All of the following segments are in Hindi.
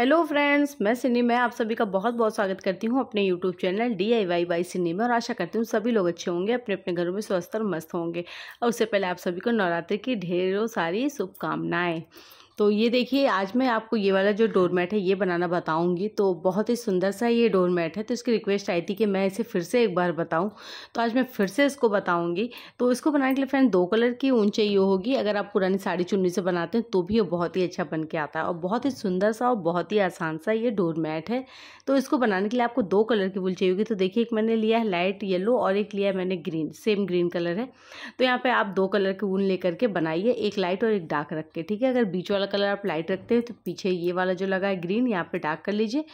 हेलो फ्रेंड्स मैं सिनी मैं आप सभी का बहुत बहुत स्वागत करती हूँ अपने YouTube channel D I Y by Sini में और आशा करती हूँ सभी लोग अच्छे होंगे अपने अपने घरों में स्वस्थ और मस्त होंगे और उससे पहले आप सभी को नवरात्रि की ढेरों सारी शुभकामनाएँ तो ये देखिए आज मैं आपको ये वाला जो डोरमेट है ये बनाना बताऊंगी तो बहुत ही सुंदर सा ये डोरमेट है तो इसकी रिक्वेस्ट आई थी कि मैं इसे फिर से एक बार बताऊं तो आज मैं फिर से इसको बताऊंगी तो इसको बनाने के लिए फ्रेंड दो कलर की ऊन चाहिए होगी अगर आप पुरानी साड़ी चुन्नी से बनाते हैं तो भी ये बहुत ही अच्छा बन के आता है और बहुत ही सुंदर सा और बहुत ही आसान सा ये डोरमेट है तो इसको बनाने के लिए आपको दो कलर की बुल चाहिए होगी तो देखिए एक मैंने लिया है लाइट येलो और एक लिया है मैंने ग्रीन सेम ग्रीन कलर है तो यहाँ पर आप दो कलर की ऊन ले करके बनाइए एक लाइट और एक डार्क रख के ठीक है अगर बीच वाला वाला कलर आप लाइट रखते हैं तो पीछे ये वाला जो लगा है ग्रीन यहाँ पे डार्क कर लीजिए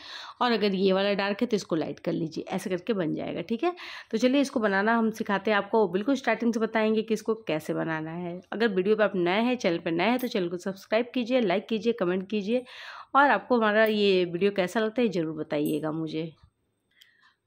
और अगर ये वाला डार्क है तो इसको लाइट कर लीजिए ऐसे करके बन जाएगा ठीक है तो चलिए इसको बनाना हम सिखाते हैं आपको बिल्कुल स्टार्टिंग से बताएंगे कि इसको कैसे बनाना है अगर वीडियो पर आप नए हैं चैनल पर नए हैं तो चैनल को सब्सक्राइब कीजिए लाइक कीजिए कमेंट कीजिए और आपको हमारा ये वीडियो कैसा लगता है ज़रूर बताइएगा मुझे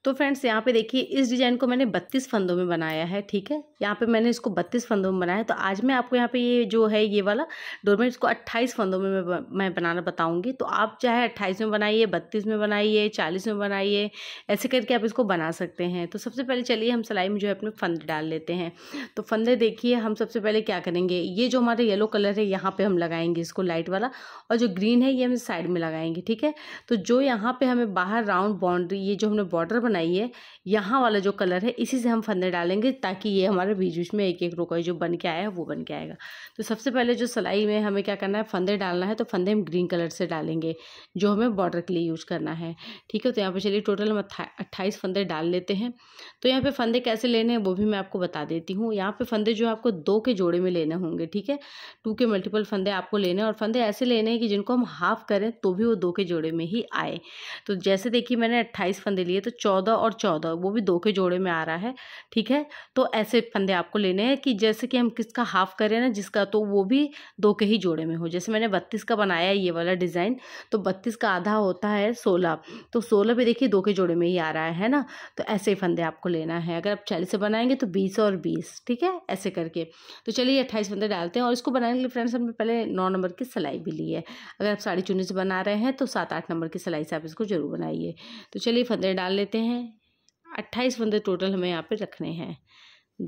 तो फ्रेंड्स यहाँ पे देखिए इस डिज़ाइन को मैंने 32 फंदों में बनाया है ठीक है यहाँ पे मैंने इसको 32 फंदों में बनाया है तो आज मैं आपको यहाँ पे ये जो है ये वाला डोरमेट इसको 28 फंदों में मैं मैं बनाना बताऊँगी तो आप चाहे 28 में बनाइए 32 में बनाइए 40 में बनाइए ऐसे करके आप इसको बना सकते हैं तो सबसे पहले चलिए हम सिलाई में जो है अपने फंदे डाल लेते हैं तो फंदे देखिए हम सबसे पहले क्या करेंगे ये जो हमारा येलो कलर है यहाँ पर हम लगाएंगे इसको लाइट वाला और जो ग्रीन है ये हम साइड में लगाएंगे ठीक है तो जो यहाँ पर हमें बाहर राउंड बाउंड्री ये जो हमने बॉर्डर बनाई है यहाँ वाला जो कलर है इसी से हम फंदे डालेंगे ताकि ये हमारे बीच बीच में एक एक रुकोई जो बन के आया है वो बन के आएगा तो सबसे पहले जो सिलाई में हमें क्या करना है फंदे डालना है तो फंदे हम ग्रीन कलर से डालेंगे जो हमें बॉर्डर के लिए यूज़ करना है ठीक है तो यहाँ पर चलिए टोटल हम अट्ठाईस फंदे डाल लेते हैं तो यहाँ पर फंदे कैसे लेने हैं वो भी मैं आपको बता देती हूँ यहाँ पर फंदे जो आपको दो के जोड़े में लेने होंगे ठीक है टू के मल्टीपल फंदे आपको लेने और फंदे ऐसे लेने हैं कि जिनको हम हाफ करें तो भी वो दो के जोड़े में ही आए तो जैसे देखिए मैंने अट्ठाईस फंदे लिए तो चौदह चौदह और चौदह वो भी दो के जोड़े में आ रहा है ठीक है तो ऐसे फंदे आपको लेने हैं कि जैसे कि हम किसका हाफ करें ना जिसका तो वो भी दो के ही जोड़े में हो जैसे मैंने बत्तीस का बनाया ये वाला डिज़ाइन तो बत्तीस का आधा होता है सोलह तो सोलह भी देखिए दो के जोड़े में ही आ रहा है ना तो ऐसे ही फंदे आपको लेना है अगर आप चालीस से बनाएंगे तो बीस और बीस ठीक है ऐसे करके तो चलिए अट्ठाईस फंदे डालते हैं और इसको बनाने के लिए फ्रेंड्स हमने पहले नौ नंबर की सिलाई भी ली है अगर आप साड़ी चुनी से बना रहे हैं तो सात आठ नंबर की सिलाई से आप इसको जरूर बनाइए तो चलिए फंदे डाल लेते हैं हैं अट्ठाईस फंदे टोटल हमें यहाँ पे रखने हैं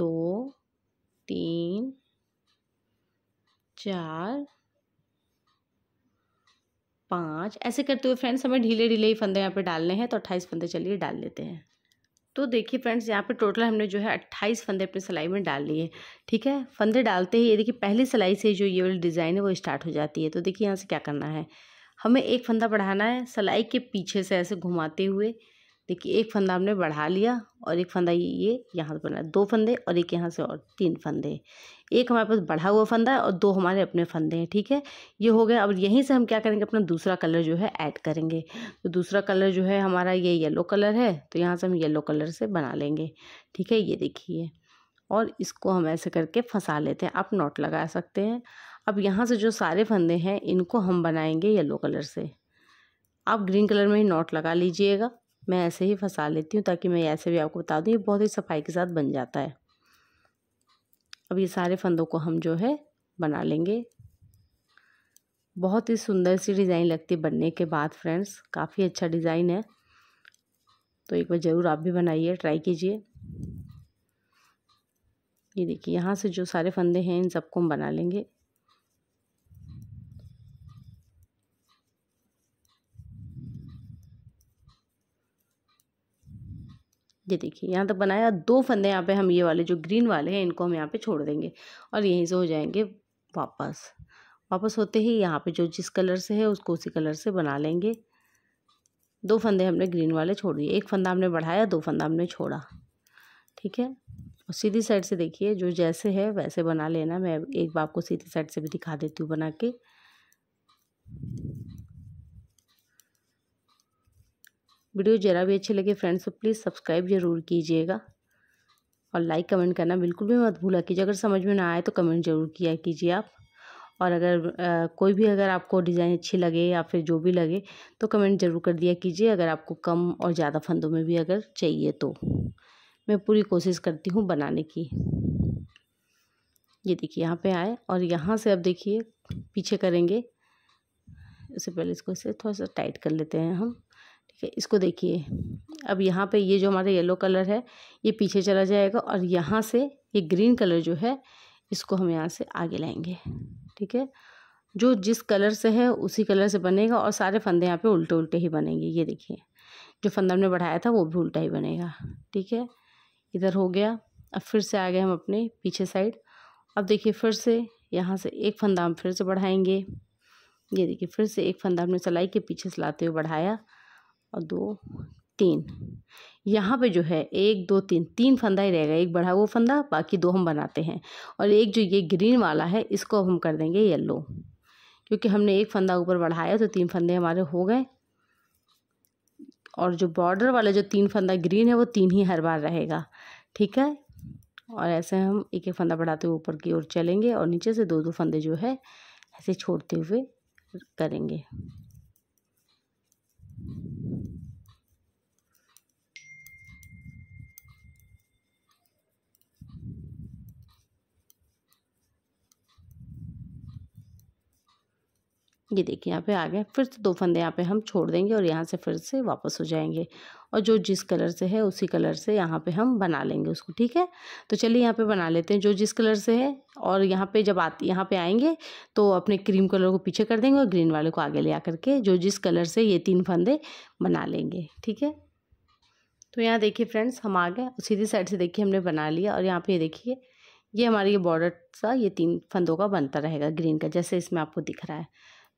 दो तीन चार पाँच ऐसे करते हुए फ्रेंड्स हमें ढीले ढीले ही फंदे यहाँ पे डालने हैं तो अट्ठाईस फंदे चलिए डाल लेते हैं तो देखिए फ्रेंड्स यहाँ पे टोटल हमने जो है अट्ठाईस फंदे अपनी सिलाई में डाल लिए ठीक है फंदे डालते ही ये देखिए पहली सिलाई से जो ये वाली डिज़ाइन है वो स्टार्ट हो जाती है तो देखिए यहाँ से क्या करना है हमें एक फंदा बढ़ाना है सिलाई के पीछे से ऐसे घुमाते हुए देखिए एक फंदा हमने बढ़ा लिया और एक फंदा ये यहाँ से बना दो फंदे और एक यहाँ से और तीन फंदे एक हमारे पास बढ़ा हुआ फंदा है और दो हमारे अपने फंदे हैं ठीक है ये हो गया अब यहीं से हम क्या करेंगे अपना दूसरा कलर जो है ऐड करेंगे तो दूसरा कलर जो है हमारा ये येलो कलर है तो यहाँ से हम येलो कलर से बना लेंगे ठीक है ये देखिए और इसको हम ऐसे करके फंसा लेते हैं आप नॉट लगा सकते हैं अब यहाँ से जो सारे फंदे हैं इनको हम बनाएंगे येलो कलर से आप ग्रीन कलर में ही नॉट लगा लीजिएगा मैं ऐसे ही फंसा लेती हूँ ताकि मैं ऐसे भी आपको बता दूँ ये बहुत ही सफाई के साथ बन जाता है अब ये सारे फंदों को हम जो है बना लेंगे बहुत ही सुंदर सी डिज़ाइन लगती है बनने के बाद फ्रेंड्स काफ़ी अच्छा डिज़ाइन है तो एक बार ज़रूर आप भी बनाइए ट्राई कीजिए ये देखिए यहाँ से जो सारे फंदे हैं इन सबको हम बना लेंगे ये देखिए यहाँ तक बनाया दो फंदे यहाँ पे हम ये वाले जो ग्रीन वाले हैं इनको हम यहाँ पे छोड़ देंगे और यहीं से हो जाएंगे वापस वापस होते ही यहाँ पे जो जिस कलर से है उसको उसी कलर से बना लेंगे दो फंदे हमने ग्रीन वाले छोड़ दिए एक फंदा हमने बढ़ाया दो फंदा हमने छोड़ा ठीक है और सीधी साइड से देखिए जो जैसे है वैसे बना लेना मैं एक बार आपको सीधी साइड से भी दिखा देती हूँ बना के वीडियो ज़रा भी अच्छे लगे फ्रेंड्स तो प्लीज़ सब्सक्राइब ज़रूर कीजिएगा और लाइक कमेंट करना बिल्कुल भी मत भूला कीजिए अगर समझ में ना आए तो कमेंट ज़रूर किया कीजिए आप और अगर आ, कोई भी अगर आपको डिज़ाइन अच्छी लगे या फिर जो भी लगे तो कमेंट ज़रूर कर दिया कीजिए अगर आपको कम और ज़्यादा फंदों में भी अगर चाहिए तो मैं पूरी कोशिश करती हूँ बनाने की ये देखिए यहाँ पे आए और यहाँ से अब देखिए पीछे करेंगे उससे पहले इसको इसे थोड़ा सा टाइट कर लेते हैं हम ठीक है इसको देखिए अब यहाँ पे ये जो हमारा येलो कलर है ये पीछे चला जाएगा और यहाँ से ये ग्रीन कलर जो है इसको हम यहाँ से आगे लाएंगे ठीक है जो जिस कलर से है उसी कलर से बनेगा और सारे फंदे यहाँ पे उल्टे उल्टे ही बनेंगे ये देखिए जो फंदा हमने बढ़ाया था वो भी उल्टा ही बनेगा ठीक है इधर हो गया अब फिर से आ गए हम अपने पीछे साइड अब देखिए फिर से यहाँ से एक फंदा हम फिर से बढ़ाएंगे ये देखिए फिर से एक फंदा हमने सलाई के पीछे से लाते हुए बढ़ाया और दो तीन यहाँ पे जो है एक दो तीन तीन फंदा ही रहेगा एक बढ़ा वो फंदा बाकी दो हम बनाते हैं और एक जो ये ग्रीन वाला है इसको हम कर देंगे येलो क्योंकि हमने एक फंदा ऊपर बढ़ाया तो तीन फंदे हमारे हो गए और जो बॉर्डर वाला जो तीन फंदा ग्रीन है वो तीन ही हर बार रहेगा ठीक है और ऐसे हम एक एक फंदा बढ़ाते हुए ऊपर की ओर चलेंगे और नीचे से दो दो फंदे जो है ऐसे छोड़ते हुए करेंगे ये देखिए यहाँ पे आ गया फिर से दो फंदे यहाँ पे हम छोड़ देंगे और यहाँ से फिर से वापस हो जाएंगे और जो जिस कलर से है उसी कलर से यहाँ पे हम बना लेंगे उसको ठीक है तो चलिए यहाँ पे बना लेते हैं जो जिस कलर से है और यहाँ पे जब आते यहाँ पे आएंगे तो अपने क्रीम कलर को पीछे कर देंगे और ग्रीन वाले को आगे ले आ करके जो जिस कलर से ये तीन फंदे बना लेंगे ठीक है तो यहाँ देखिए फ्रेंड्स हम आ गए सीधी साइड से देखिए हमने बना लिया और यहाँ ये देखिए ये हमारी ये बॉर्डर सा ये तीन फंदों का बनता रहेगा ग्रीन का जैसे इसमें आपको दिख रहा है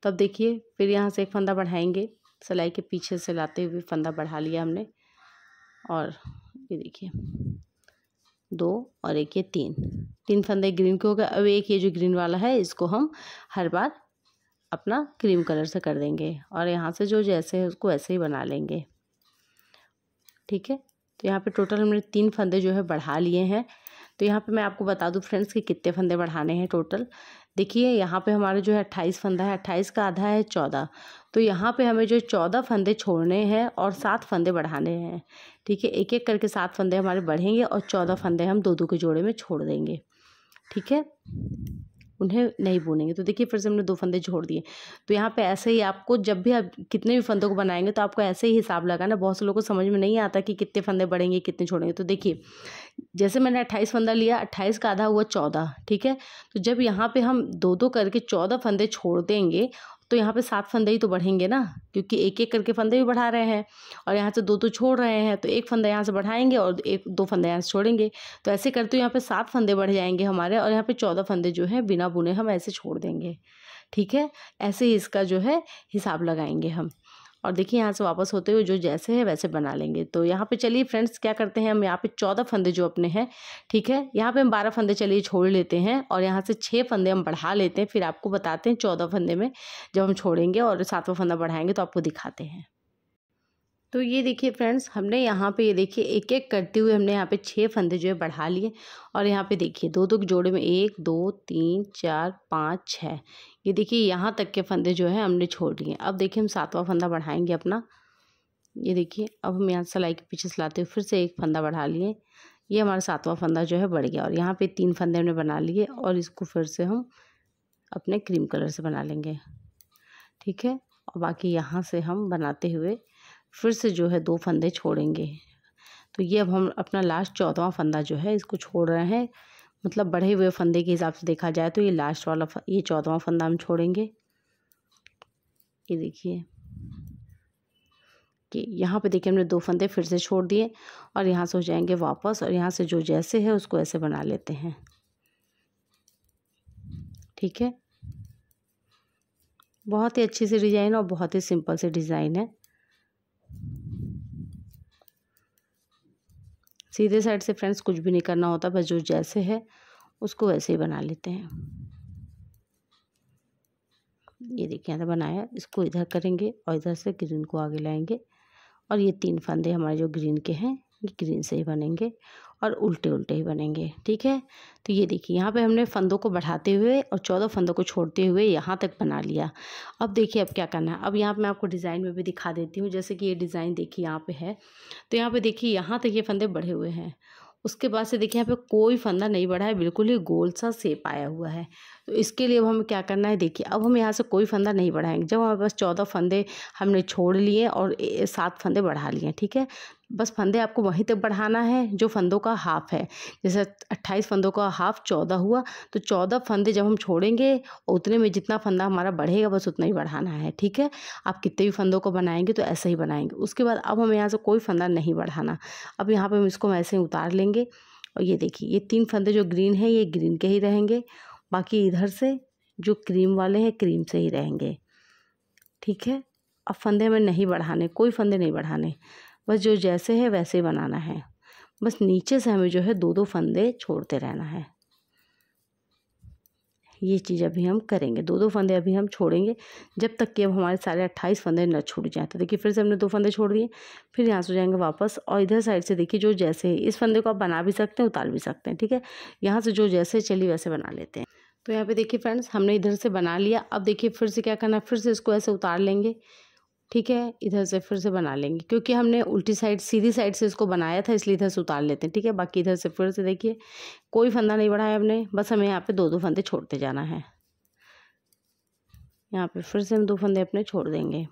तो अब देखिए फिर यहाँ से एक फंदा बढ़ाएंगे सिलाई के पीछे से लाते हुए फंदा बढ़ा लिया हमने और ये देखिए दो और एक ये तीन तीन फंदे ग्रीन के हो गए अब एक ये जो ग्रीन वाला है इसको हम हर बार अपना क्रीम कलर से कर देंगे और यहाँ से जो जैसे है उसको ऐसे ही बना लेंगे ठीक है तो यहाँ पे टोटल हमने तीन फंदे जो है बढ़ा लिए हैं तो यहाँ पे मैं आपको बता दूँ फ्रेंड्स कि कितने फंदे बढ़ाने हैं टोटल देखिए यहाँ पे हमारा जो है अट्ठाईस फंदा है अट्ठाईस का आधा है चौदह तो यहाँ पे हमें जो चौदह फंदे छोड़ने हैं और सात फंदे बढ़ाने हैं ठीक है एक एक करके सात फंदे हमारे बढ़ेंगे और चौदह फंदे हम दो दो के जोड़े में छोड़ देंगे ठीक है उन्हें नहीं बुनेंगे तो देखिए फिर से हमने दो फंदे छोड़ दिए तो यहाँ पे ऐसे ही आपको जब भी आप कितने भी फंदों को बनाएंगे तो आपको ऐसे ही हिसाब लगाना बहुत से लोगों को समझ में नहीं आता कि कितने फंदे बढ़ेंगे कितने छोड़ेंगे तो देखिए जैसे मैंने अट्ठाईस फंदा लिया अट्ठाईस का आधा हुआ चौदह ठीक है तो जब यहाँ पर हम दो दो करके चौदह फंदे छोड़ देंगे तो यहाँ पे सात फंदे ही तो बढ़ेंगे ना क्योंकि एक एक करके फंदे भी बढ़ा रहे हैं और यहाँ से दो तो छोड़ रहे हैं तो एक फंदा यहाँ से बढ़ाएंगे और एक दो फंदा यहाँ से छोड़ेंगे तो ऐसे करते हुए यहाँ पे सात फंदे बढ़ जाएंगे हमारे और यहाँ पे चौदह फंदे जो है बिना बुने हम ऐसे छोड़ देंगे ठीक है ऐसे ही इसका जो है हिसाब लगाएंगे हम और देखिए यहाँ से वापस होते हुए जो जैसे है वैसे बना लेंगे तो यहाँ पे चलिए फ्रेंड्स क्या करते हैं हम यहाँ पे चौदह फंदे जो अपने हैं ठीक है यहाँ पे हम बारह फंदे चलिए छोड़ लेते हैं और यहाँ से छः फंदे हम बढ़ा लेते हैं फिर आपको बताते हैं चौदह फंदे में जब हम छोड़ेंगे और सातवा फंदा बढ़ाएंगे तो आपको दिखाते हैं तो ये देखिए फ्रेंड्स हमने यहाँ पे ये देखिए एक एक करते हुए हमने यहाँ पे छः फंदे जो है बढ़ा लिए और यहाँ पे देखिए दो दो के जोड़े में एक दो तीन चार पाँच छः ये देखिए यहाँ तक के फंदे जो है हमने छोड़ लिए अब देखिए हम सातवां फंदा बढ़ाएंगे अपना ये देखिए अब हम यहाँ सिलाई के पीछे सिलाते हुए फिर से एक फंदा बढ़ा लिए ये हमारा सातवां फंदा जो है बढ़ गया और यहाँ पर तीन फंदे हमने बना लिए और इसको फिर से हम अपने क्रीम कलर से बना लेंगे ठीक है और बाकी यहाँ से हम बनाते हुए फिर से जो है दो फंदे छोड़ेंगे तो ये अब हम अपना लास्ट चौदवा फंदा जो है इसको छोड़ रहे हैं मतलब बढ़े हुए फंदे के हिसाब से देखा जाए तो ये लास्ट वाला ये चौदवा फंदा हम छोड़ेंगे ये देखिए कि यहाँ पे देखिए हमने दो फंदे फिर से छोड़ दिए और यहाँ से हो जाएंगे वापस और यहाँ से जो जैसे है उसको ऐसे बना लेते हैं ठीक है बहुत ही अच्छी सी डिज़ाइन और बहुत ही सिंपल सी डिज़ाइन है सीधे साइड से फ्रेंड्स कुछ भी नहीं करना होता बस जो जैसे है उसको वैसे ही बना लेते हैं ये देखिए यहाँ तो बनाया इसको इधर करेंगे और इधर से ग्रीन को आगे लाएंगे और ये तीन फंदे हमारे जो ग्रीन के हैं ये ग्रीन से ही बनेंगे और उल्टे उल्टे ही बनेंगे ठीक है तो ये देखिए यहाँ पे हमने फंदों को बढ़ाते हुए और चौदह फंदों को छोड़ते हुए यहाँ तक बना लिया अब देखिए अब क्या करना है अब यहाँ पे मैं आपको डिज़ाइन में भी दिखा देती हूँ जैसे कि ये डिज़ाइन देखिए यहाँ पे है तो यहाँ पे देखिए यहाँ तक ये फंदे बढ़े हुए हैं उसके बाद से देखिए यहाँ पे कोई फंदा नहीं बढ़ा है बिल्कुल ही गोल सा सेप आया हुआ है तो इसके लिए अब हमें क्या करना है देखिए अब हम यहाँ से कोई फंदा नहीं बढ़ाएंगे जब हमारे पास चौदह फंदे हमने छोड़ लिए और सात फंदे बढ़ा लिए ठीक है बस फंदे आपको वहीं तक बढ़ाना है जो फंदों का हाफ है जैसे 28 फंदों का हाफ 14 हुआ तो 14 फंदे जब हम छोड़ेंगे उतने में जितना फंदा हमारा बढ़ेगा बस उतना ही बढ़ाना है ठीक है आप कितने भी फंदों को बनाएंगे तो ऐसे ही बनाएंगे उसके बाद अब हम यहाँ से कोई फंदा नहीं बढ़ाना अब यहाँ पर हम इसको ऐसे ही उतार लेंगे और ये देखिए ये तीन फंदे जो ग्रीन है ये ग्रीन के ही रहेंगे बाकी इधर से जो क्रीम वाले हैं क्रीम से ही रहेंगे ठीक है अब फंदे हमें नहीं बढ़ाने कोई फंदे नहीं बढ़ाने बस जो जैसे है वैसे बनाना है बस नीचे से हमें जो है दो दो फंदे छोड़ते रहना है ये चीज़ अभी हम करेंगे दो दो फंदे अभी हम छोड़ेंगे जब तक कि अब हमारे सारे अट्ठाईस फंदे न छूट जाए तो देखिए फिर से हमने दो फंदे छोड़ दिए फिर यहाँ से जाएंगे वापस और इधर साइड से देखिए जो जैसे इस फंदे को आप बना भी सकते हैं उतार भी सकते हैं ठीक है यहाँ से जो जैसे चली वैसे बना लेते हैं तो यहाँ पर देखिए फ्रेंड्स हमने इधर से बना लिया अब देखिए फिर से क्या करना है फिर से इसको ऐसे उतार लेंगे ठीक है इधर से फिर से बना लेंगे क्योंकि हमने उल्टी साइड सीधी साइड से इसको बनाया था इसलिए इधर से उतार लेते हैं ठीक है बाकी इधर से फिर से देखिए कोई फंदा नहीं बढ़ाया हमने बस हमें यहाँ पे दो दो फंदे छोड़ते जाना है यहाँ पे फिर से हम दो फंदे अपने छोड़ देंगे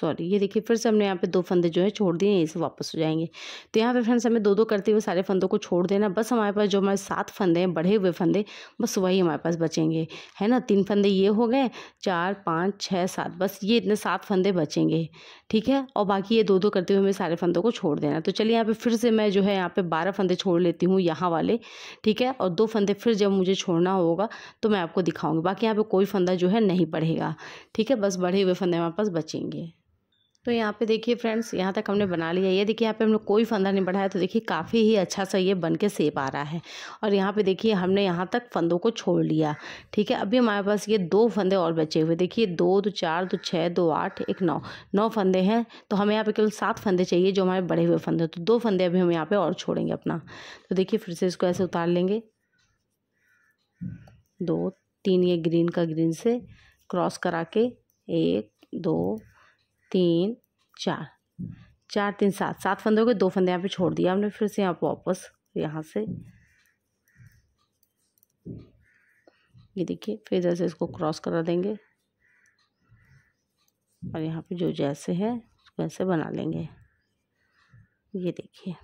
सॉरी ये देखिए फिर से हमने यहाँ पे दो फंदे जो है छोड़ दिए ये से वापस हो जाएंगे तो यहाँ पे फ्रेंड्स हमें दो दो करते हुए सारे फंदों को छोड़ देना बस हमारे पास जो हमारे सात फंदे हैं बढ़े हुए फंदे बस वही हमारे पास बचेंगे है ना तीन फंदे ये हो गए चार पाँच छः सात बस ये इतने सात फंदे बचेंगे ठीक है और बाकी ये दो दो करते हुए हमें सारे फंदों को छोड़ देना तो चलिए यहाँ पर फिर से मैं जो है यहाँ पर बारह फंदे छोड़ लेती हूँ यहाँ वाले ठीक है और दो फंदे फिर जब मुझे छोड़ना होगा तो मैं आपको दिखाऊँगी बाकी यहाँ पर कोई फंदा जो है नहीं बढ़ेगा ठीक है बस बढ़े हुए फंदे हमारे पास बचेंगे तो यहाँ पे देखिए फ्रेंड्स यहाँ तक हमने बना लिया ये देखिए यहाँ पे हमने कोई फंदा नहीं बढ़ाया तो देखिए काफ़ी ही अच्छा सा ये बन के सेप आ रहा है और यहाँ पे देखिए हमने यहाँ तक फंदों को छोड़ लिया ठीक है अभी हमारे पास ये दो फंदे और बचे हुए देखिए दो दो चार दो छः दो आठ एक नौ नौ फंदे हैं तो हमें यहाँ पर केवल सात फंदे चाहिए जो हमारे बढ़े हुए फंदे तो दो फंदे अभी हम यहाँ पर और छोड़ेंगे अपना तो देखिए फिर से इसको ऐसे उतार लेंगे दो तीन ये ग्रीन का ग्रीन से क्रॉस करा के एक दो तीन चार चार तीन सात सात फंदे हो गए दो फंदे यहाँ पे छोड़ दिया हमने फिर से यहाँ वापस यहाँ से ये देखिए फिर इधर से इसको क्रॉस करा देंगे और यहाँ पे जो जैसे है वैसे बना लेंगे ये देखिए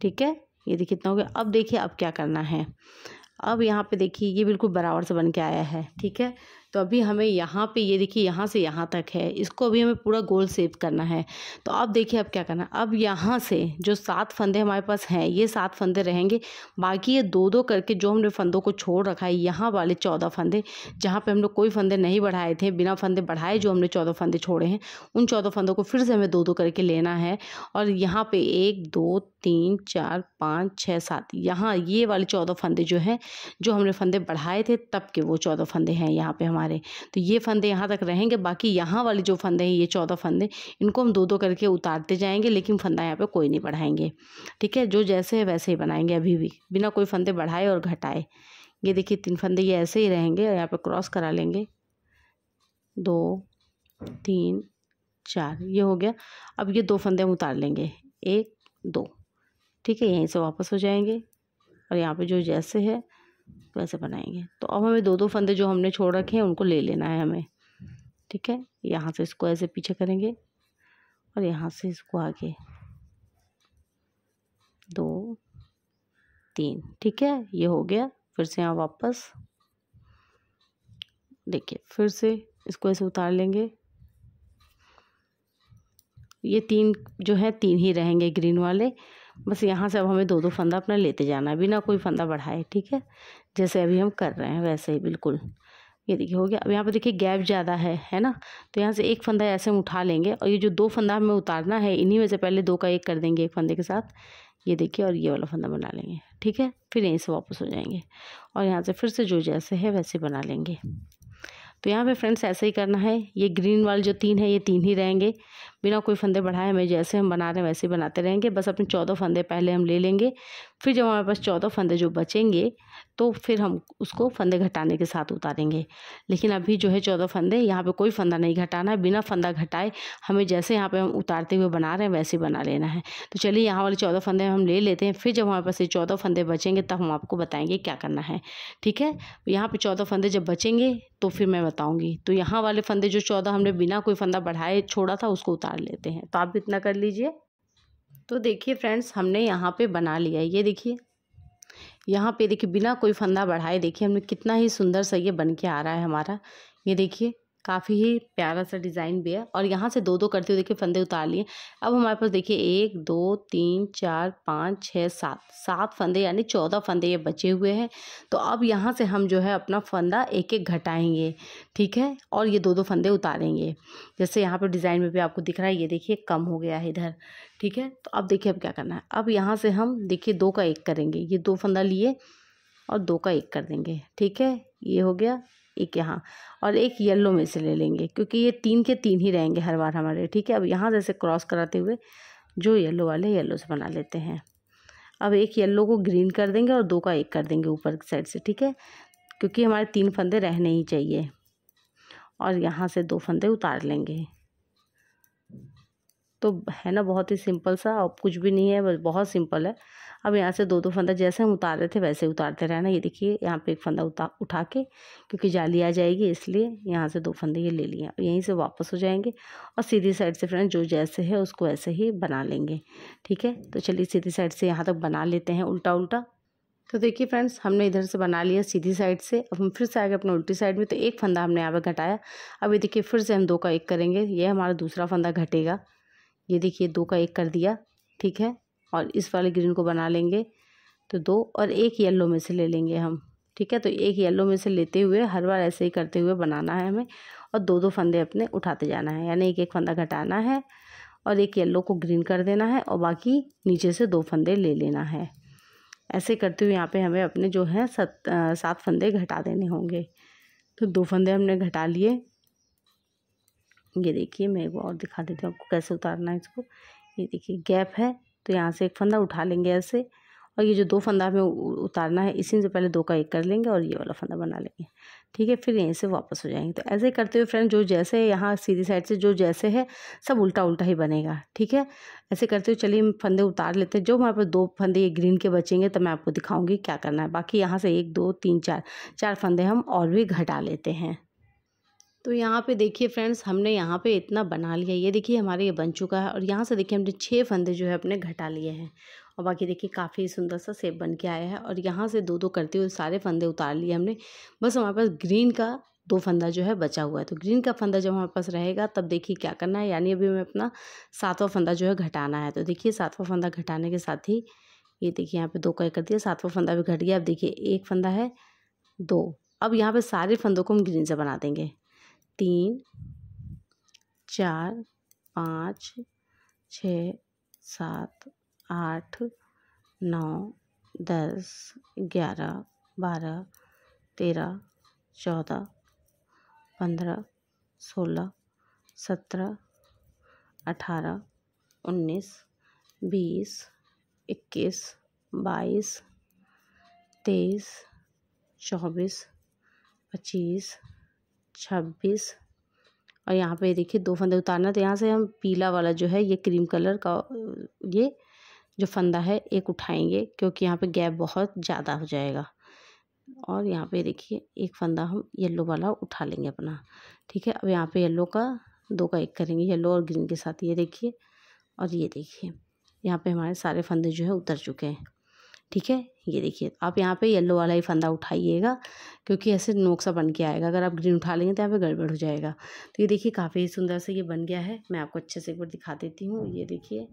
ठीक है ये देखिए इतना हो गया अब देखिए अब क्या करना है अब यहाँ पे देखिए ये बिल्कुल बराबर से बन के आया है ठीक है तो अभी हमें यहाँ पे ये देखिए यहाँ से यहाँ तक है इसको अभी हमें पूरा गोल सेव करना है तो अब देखिए अब क्या करना अब यहाँ से जो सात फंदे हमारे पास हैं ये सात फंदे रहेंगे बाकी ये दो दो करके जो हमने फंदों को छोड़ रखा है यहाँ वाले चौदह फंदे जहाँ पर हम लोग कोई फंदे नहीं बढ़ाए थे बिना फंदे बढ़ाए जो हमने चौदह फंदे छोड़े हैं उन चौदह फंदों को फिर से हमें दो दो करके लेना है और यहाँ पर एक दो तीन चार पाँच छः सात यहाँ ये वाले चौदह फंदे जो हैं जो हमने फंदे बढ़ाए थे तब के वो चौदह फंदे हैं यहाँ पर हमारे हमारे तो ये फंदे यहाँ तक रहेंगे बाकी यहाँ वाले जो फंदे हैं ये चौदह फंदे इनको हम दो दो करके उतारते जाएंगे लेकिन फंदा यहाँ पर कोई नहीं बढ़ाएंगे ठीक है जो जैसे है वैसे ही बनाएंगे अभी भी बिना कोई फंदे बढ़ाए और घटाए ये देखिए तीन फंदे ये ऐसे ही रहेंगे और यहाँ पर क्रॉस करा लेंगे दो तीन चार ये हो गया अब ये दो फंदे हम उतार लेंगे एक दो ठीक है यहीं से वापस हो जाएंगे और यहाँ पे जो जैसे है वैसे बनाएंगे तो अब हमें दो दो फंदे जो हमने छोड़ रखे हैं उनको ले लेना है हमें ठीक है यहाँ से इसको ऐसे पीछे करेंगे और यहाँ से इसको आगे दो तीन ठीक है ये हो गया फिर से यहाँ वापस देखिए फिर से इसको ऐसे उतार लेंगे ये तीन जो है तीन ही रहेंगे ग्रीन वाले बस यहाँ से अब हमें दो दो फंदा अपना लेते जाना है बिना कोई फंदा बढ़ाए ठीक है जैसे अभी हम कर रहे हैं वैसे ही बिल्कुल ये देखिए हो गया अब यहाँ पर देखिए गैप ज़्यादा है है ना तो यहाँ से एक फंदा ऐसे हम उठा लेंगे और ये जो दो फंदा हमें उतारना है इन्हीं में से पहले दो का एक कर देंगे एक फंदे के साथ ये देखिए और ये वाला फंदा बना लेंगे ठीक है फिर यहीं से वापस हो जाएंगे और यहाँ से फिर से जो जैसे है वैसे बना लेंगे तो यहाँ पे फ्रेंड्स ऐसे ही करना है ये ग्रीन वाले जो तीन है ये तीन ही रहेंगे बिना कोई फंदे बढ़ाए हमें जैसे हम बना रहे हैं वैसे ही बनाते रहेंगे बस अपने चौदह फंदे पहले हम ले लेंगे फिर जब हमारे पास चौदह फंदे जो बचेंगे तो फिर हम उसको फंदे घटाने के साथ उतारेंगे लेकिन अभी जो है चौदह फंदे यहाँ पर कोई फंदा नहीं घटाना है बिना फंदा घटाए हमें जैसे यहाँ पर हम उतारते हुए बना रहे हैं वैसे बना लेना है तो चलिए यहाँ वाले चौदह फंदे हम ले लेते हैं फिर जब हमारे पास ये चौदह फंदे बचेंगे तब हम आपको बताएंगे क्या करना है ठीक है यहाँ पर चौदह फंदे जब बचेंगे तो फिर मैं बताऊँगी तो यहाँ वाले फंदे जो चौदह हमने बिना कोई फंदा बढ़ाए छोड़ा था उसको उतार उतार लेते हैं तो आप भी इतना कर लीजिए तो देखिए फ्रेंड्स हमने यहाँ पे बना लिया ये देखिए यहाँ पे देखिए बिना कोई फंदा बढ़ाए देखिए हमने कितना ही सुंदर सा ये बन के आ रहा है हमारा ये देखिए काफ़ी ही प्यारा सा डिज़ाइन भी है और यहाँ से दो दो करते हुए देखिए फंदे उतार लिए अब हमारे पास देखिए एक दो तीन चार पाँच छः सात सात फंदे यानी चौदह फंदे ये बचे हुए हैं तो अब यहाँ से हम जो है अपना फंदा एक एक घटाएंगे ठीक है और ये दो दो फंदे उतारेंगे जैसे यहाँ पर डिज़ाइन में भी आपको दिख रहा है ये देखिए कम हो गया है इधर ठीक है तो अब देखिए अब क्या करना है अब यहाँ से हम देखिए दो का एक करेंगे ये दो फंदा लिए और दो का एक कर देंगे ठीक है ये हो गया एक यहाँ और एक येलो में से ले लेंगे क्योंकि ये तीन के तीन ही रहेंगे हर बार हमारे ठीक है अब यहाँ जैसे क्रॉस कराते हुए जो येलो वाले येलो से बना लेते हैं अब एक येलो को ग्रीन कर देंगे और दो का एक कर देंगे ऊपर की साइड से ठीक है क्योंकि हमारे तीन फंदे रहने ही चाहिए और यहाँ से दो फंदे उतार लेंगे तो है ना बहुत ही सिंपल सा और कुछ भी नहीं है बस बहुत सिंपल है अब यहाँ से दो दो फंदा जैसे हम उतार रहे थे वैसे उतारते रहना ये देखिए यहाँ पे एक फंदा उता उठा के क्योंकि जाली आ जाएगी इसलिए यहाँ से दो फंदे ये ले लिए यहीं से वापस हो जाएंगे और सीधी साइड से फ्रेंड जो जैसे है उसको ऐसे ही बना लेंगे ठीक है तो चलिए सीधी साइड से यहाँ तक बना लेते हैं उल्टा उल्टा तो देखिए फ्रेंड्स हमने इधर से बना लिया सीधी साइड से अब हम फिर से आगे अपने उल्टी साइड में तो एक फंदा हमने यहाँ पर घटाया अब ये देखिए फिर से हम दो का एक करेंगे ये हमारा दूसरा फंदा घटेगा ये देखिए दो का एक कर दिया ठीक है और इस वाले ग्रीन को बना लेंगे तो दो और एक येलो में से ले लेंगे हम ठीक है तो एक येलो में से लेते हुए हर बार ऐसे ही करते हुए बनाना है हमें और दो दो फंदे अपने उठाते जाना है यानी एक एक फंदा घटाना है और एक येलो को ग्रीन कर देना है और बाकी नीचे से दो फंदे ले लेना है ऐसे करते हुए यहाँ पे हमें अपने जो है सत सात फंदे घटा देने होंगे तो दो फंदे हमने घटा लिए ये देखिए मैं एक और दिखा देती हूँ आपको कैसे उतारना है इसको ये देखिए गैप है तो यहाँ से एक फंदा उठा लेंगे ऐसे और ये जो दो फंदा हमें उतारना है इसी से पहले दो का एक कर लेंगे और ये वाला फंदा बना लेंगे ठीक है फिर यहीं से वापस हो जाएंगे तो ऐसे करते हुए फ्रेंड जो जैसे यहाँ सीधी साइड से जो जैसे है सब उल्टा उल्टा ही बनेगा ठीक है ऐसे करते हुए चलिए हम फंदे उतार लेते हैं जो हमारे पास दो फंदे ये ग्रीन के बचेंगे तो मैं आपको दिखाऊँगी क्या करना है बाकी यहाँ से एक दो तीन चार चार फंदे हम और भी घटा लेते हैं तो यहाँ पे देखिए फ्रेंड्स हमने यहाँ पे इतना बना लिया ये देखिए हमारे ये बन चुका है और यहाँ से देखिए हमने छः फंदे जो है अपने घटा लिए हैं और बाकी देखिए काफ़ी सुंदर सा सेप बन के आया है और यहाँ से दो दो करते हुए सारे फंदे उतार लिए हमने बस हमारे पास ग्रीन का दो फंदा जो है बचा हुआ है तो ग्रीन का फंदा जब हमारे पास रहेगा तब देखिए क्या करना है यानी अभी हमें अपना सातवां फंदा जो है घटाना है तो देखिए सातवां फंदा घटाने के साथ ही ये देखिए यहाँ पे दो का कर दिया सातवां फंदा भी घट गया अब देखिए एक फंदा है दो अब यहाँ पे सारे फंदों को हम ग्रीन से बना देंगे तीन चार पाँच छः सात आठ नौ दस ग्यारह बारह तेरह चौदह पंद्रह सोलह सत्रह अठारह उन्नीस बीस इक्कीस बाईस तेईस चौबीस पच्चीस छब्बीस और यहाँ पे देखिए दो फंदे उतारना तो यहाँ से हम पीला वाला जो है ये क्रीम कलर का ये जो फंदा है एक उठाएंगे क्योंकि यहाँ पे गैप बहुत ज़्यादा हो जाएगा और यहाँ पे देखिए एक फंदा हम येलो वाला उठा लेंगे अपना ठीक है अब यहाँ पे येलो का दो का एक करेंगे येलो और ग्रीन के साथ ये देखिए और ये देखिए यहाँ पे हमारे सारे फंदे जो है उतर चुके हैं ठीक है ये देखिए आप यहाँ पे येलो वाला ही फंदा उठाइएगा क्योंकि ऐसे नोक सा बन के आएगा अगर आप ग्रीन उठा लेंगे तो यहाँ पे गड़बड़ हो जाएगा तो ये देखिए काफ़ी सुंदर से ये बन गया है मैं आपको अच्छे से एक बार दिखा देती हूँ ये देखिए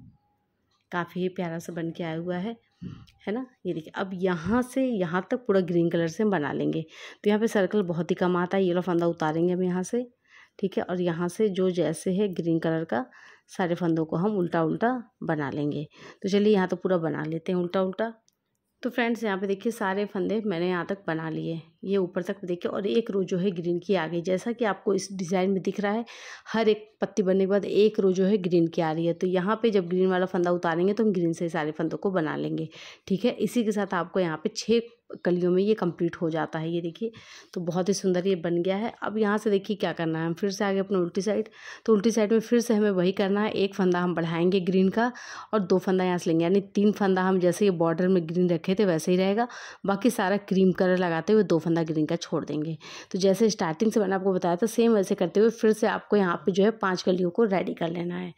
काफ़ी प्यारा सा बन के आया हुआ है है ना ये देखिए अब यहाँ से यहाँ तक पूरा ग्रीन कलर से हम बना लेंगे तो यहाँ पर सर्कल बहुत ही कम आता है ये फंदा उतारेंगे हम यहाँ से ठीक है और यहाँ से जो जैसे है ग्रीन कलर का सारे फंदों को हम उल्टा उल्टा बना लेंगे तो चलिए यहाँ तो पूरा बना लेते हैं उल्टा उल्टा तो फ्रेंड्स यहाँ पे देखिए सारे फंदे मैंने यहाँ तक बना लिए ये ऊपर तक देखिए और एक रो जो है ग्रीन की आ गई जैसा कि आपको इस डिज़ाइन में दिख रहा है हर एक पत्ती बनने के बाद एक रो जो है ग्रीन की आ रही है तो यहाँ पे जब ग्रीन वाला फंदा उतारेंगे तो हम ग्रीन से सारे फंदों को बना लेंगे ठीक है इसी के साथ आपको यहाँ पे छः कलियों में ये कंप्लीट हो जाता है ये देखिए तो बहुत ही सुंदर ये बन गया है अब यहाँ से देखिए क्या करना है हम फिर से आगे अपने उल्टी साइड तो उल्टी साइड में फिर से हमें वही करना है एक फंदा हम बढ़ाएंगे ग्रीन का और दो फंदा यहाँ से लेंगे यानी तीन फंदा हम जैसे ये बॉर्डर में ग्रीन रखे थे वैसे ही रहेगा बाकी सारा क्रीम कलर लगाते हुए दो फंदा फंदा ग्रीन का छोड़ देंगे तो जैसे स्टार्टिंग से मैंने आपको बताया था सेम वैसे करते हुए फिर से आपको यहाँ पर जो है पाँच कलियों को रेडी कर लेना है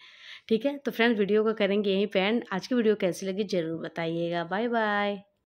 ठीक है तो फ्रेंड्स वीडियो को करेंगे यहीं पे एंड आज की वीडियो कैसी लगी ज़रूर बताइएगा बाय बाय